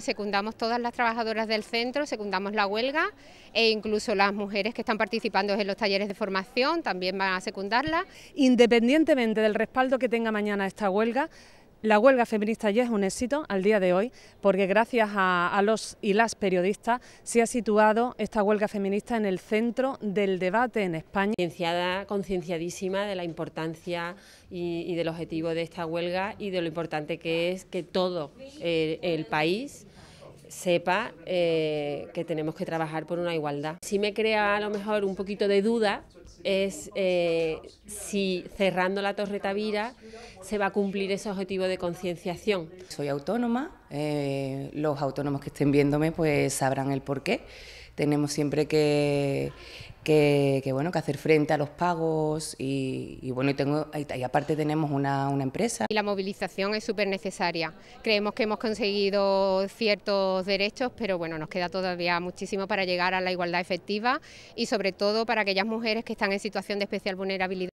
Secundamos todas las trabajadoras del centro, secundamos la huelga e incluso las mujeres que están participando en los talleres de formación también van a secundarla. Independientemente del respaldo que tenga mañana esta huelga, la huelga feminista ya es un éxito al día de hoy porque gracias a, los y las periodistas se ha situado esta huelga feminista en el centro del debate en España. Concienciadísima de la importancia y, del objetivo de esta huelga y de lo importante que es que todo el país sepa eh, que tenemos que trabajar por una igualdad. Si me crea a lo mejor un poquito de duda es eh, si cerrando la Torre Tavira se va a cumplir ese objetivo de concienciación. Soy autónoma, eh, los autónomos que estén viéndome pues sabrán el porqué. qué tenemos siempre que, bueno que hacer frente a los pagos y, bueno aparte tenemos una, una, empresa. Y la movilización es súper necesaria. Creemos que hemos conseguido ciertos derechos, pero bueno, nos queda todavía muchísimo para llegar a la igualdad efectiva y sobre todo para aquellas mujeres que están en situación de especial vulnerabilidad.